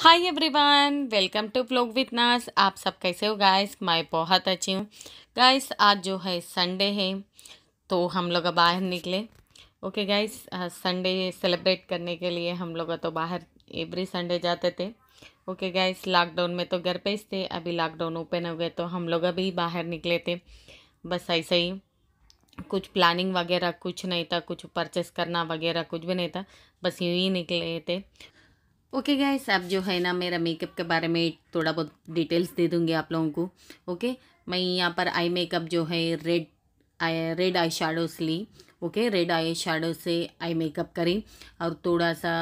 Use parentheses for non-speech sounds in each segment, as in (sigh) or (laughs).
Hi everyone welcome to blog with Naz आप सब कैसे हो गाइस मैं बहुत अच्छी हूँ गाइस आज जो है संडे है तो हम लोग बाहर निकले ओके गाइस संडे सेलिब्रेट करने के लिए हम लोग तो बाहर एवरी संडे जाते थे ओके गाइस लॉकडाउन में तो घर पे ही थे अभी लॉकडाउन ओपन हो गए तो हम लोग अभी बाहर निकले थे बस ऐसे ही कुछ प्लानिंग वगैरह कुछ नहीं था कुछ परचेस करना वगैरह कुछ भी नहीं था बस यूँ ही निकले थे ओके okay गाइस आप जो है ना मेरा मेकअप के बारे में थोड़ा बहुत डिटेल्स दे दूँगी आप लोगों को ओके okay? मैं यहाँ पर आई मेकअप जो है red eye red eye shadows ली okay okay? Red eye shadow से आई मेकअप करी और थोड़ा सा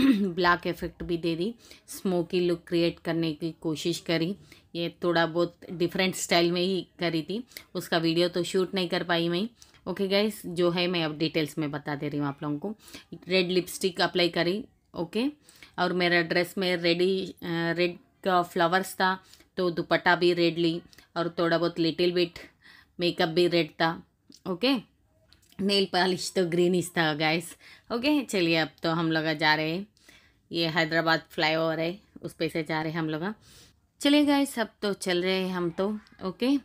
ब्लैक (clears throat) इफेक्ट भी दे दी स्मोकी लुक क्रिएट करने की कोशिश करी ये थोड़ा बहुत डिफरेंट स्टाइल में ही करी थी उसका वीडियो तो शूट नहीं कर पाई मैं ओके गाइस जो है मैं अब डिटेल्स में बता दे रही हूँ आप लोगों को रेड लिपस्टिक अप्लाई करी ओके और मेरा ड्रेस में रेडी रेड का फ्लावर्स था तो दुपट्टा भी रेड ली और थोड़ा बहुत लिटिल बिट मेकअप भी रेड था ओके नेल पॉलिश तो ग्रीनिश था गाइस ओके चलिए अब तो हम लोग जा रहे हैं ये हैदराबाद फ्लाईओवर है उस पर से जा रहे हैं हम लोग चलिए गाइस अब तो चल रहे हैं हम तो ओके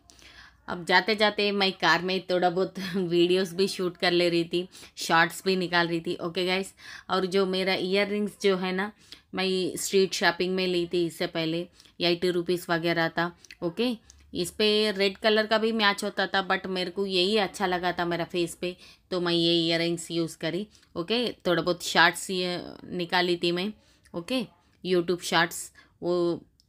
अब जाते जाते मैं कार में थोड़ा बहुत वीडियोस (laughs) भी शूट कर ले रही थी शॉर्ट्स भी निकाल रही थी ओके गाइस और जो मेरा इयर जो है ना मैं स्ट्रीट शॉपिंग में ली थी इससे पहले एटी रुपीज़ वगैरह था ओके इस पर रेड कलर का भी मैच होता था बट मेरे को यही अच्छा लगा था मेरा फेस पे तो मैं ये इयर यूज़ करी ओके थोड़ा बहुत शार्ट्स निकाली थी मैं ओके यूट्यूब शार्ट्स वो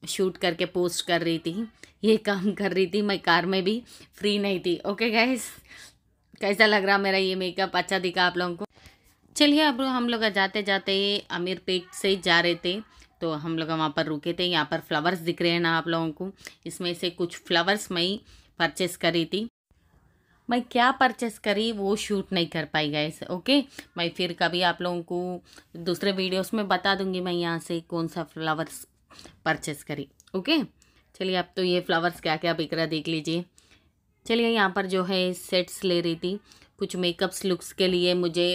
शूट करके पोस्ट कर रही थी ये काम (laughs) कर रही थी मैं कार में भी फ्री नहीं थी ओके गाइस कैसा लग रहा मेरा ये मेकअप अच्छा दिखा आप लोगों को चलिए अब हम लोग जाते जाते अमीर पेट से जा रहे थे तो हम लोग वहाँ पर रुके थे यहाँ पर फ्लावर्स दिख रहे हैं ना आप लोगों को इसमें से कुछ फ्लावर्स मैं परचेस करी थी मैं क्या परचेस करी वो शूट नहीं कर पाई गैस ओके मैं फिर कभी आप लोगों को दूसरे वीडियोस में बता दूंगी मैं यहाँ से कौन सा फ्लावर्स परचेस करी ओके चलिए आप तो ये फ्लावर्स क्या क्या बिक रहा देख लीजिए चलिए यहाँ पर जो है सेट्स ले रही थी कुछ मेकअप्स लुक्स के लिए मुझे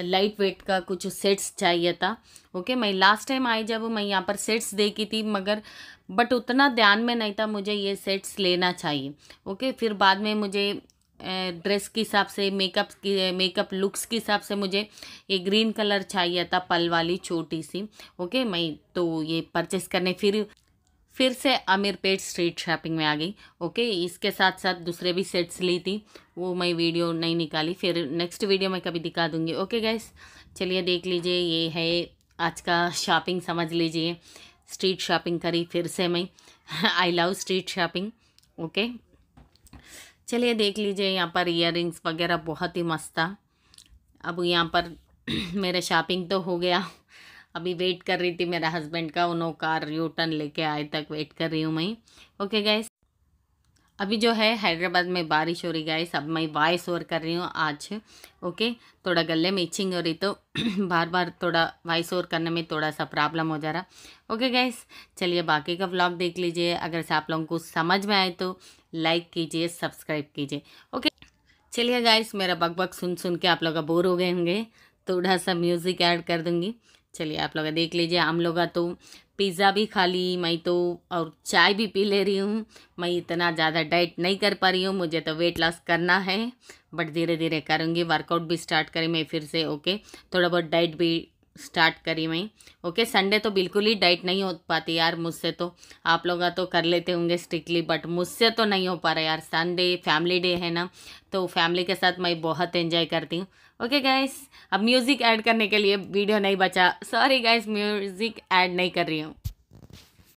लाइट वेट का कुछ सेट्स चाहिए था ओके मैं लास्ट टाइम आई जब मैं यहाँ पर सेट्स देखी थी मगर बट उतना ध्यान में नहीं था मुझे ये सेट्स लेना चाहिए ओके फिर बाद में मुझे ड्रेस के हिसाब से मेकअप की मेकअप लुक्स के हिसाब से मुझे ये ग्रीन कलर चाहिए था पल वाली छोटी सी ओके मैं तो ये परचेस करने फिर फिर से आमिर पेट स्ट्रीट शॉपिंग में आ गई ओके इसके साथ साथ दूसरे भी सेट्स ली थी वो मैं वीडियो नहीं निकाली फिर नेक्स्ट वीडियो मैं कभी दिखा दूँगी ओके गैस चलिए देख लीजिए ये है आज का शॉपिंग समझ लीजिए स्ट्रीट शॉपिंग करी फिर से मैं I love street shopping okay चलिए देख लीजिए यहाँ पर इयर वगैरह बहुत ही मस्त था अब यहाँ पर (clears throat) मेरा शॉपिंग तो हो गया अभी वेट कर रही थी मेरा हस्बैंड का उन्होंने कार यू टर्न लेके आए तक वेट कर रही हूँ मैं ओके गैस अभी जो है हैदराबाद में बारिश हो रही गाइस अब मैं वॉइस ओवर कर रही हूँ आज ओके थोड़ा गले में इचिंग हो रही तो (clears throat) बार बार थोड़ा वॉइस ओवर करने में थोड़ा सा प्रॉब्लम हो जा रहा ओके गाइस चलिए बाकी का व्लॉग देख लीजिए अगर से आप लोगों को समझ में आए तो लाइक कीजिए सब्सक्राइब कीजिए ओके चलिए गाइस मेरा बकबक सुन सुन के आप लोग बोर हो गए होंगे थोड़ा सा म्यूज़िक ऐड कर दूँगी चलिए आप लोग देख लीजिए हम लोग तो पिज़्ज़ा भी खा ली मैं तो और चाय भी पी ले रही हूँ मैं इतना ज़्यादा डाइट नहीं कर पा रही हूँ मुझे तो वेट लॉस करना है बट धीरे धीरे करूँगी वर्कआउट भी स्टार्ट करें मैं फिर से ओके थोड़ा बहुत डाइट भी स्टार्ट करी मैं ओके संडे तो बिल्कुल ही डाइट नहीं हो पाती यार मुझसे तो आप लोग तो कर लेते होंगे स्ट्रिक्टली बट मुझसे तो नहीं हो पा रहा यार संडे फैमिली डे है ना तो फैमिली के साथ मैं बहुत एंजॉय करती हूँ ओके गाइस अब म्यूज़िक ऐड करने के लिए वीडियो नहीं बचा सॉरी गाइस म्यूज़िक ऐड नहीं कर रही हूँ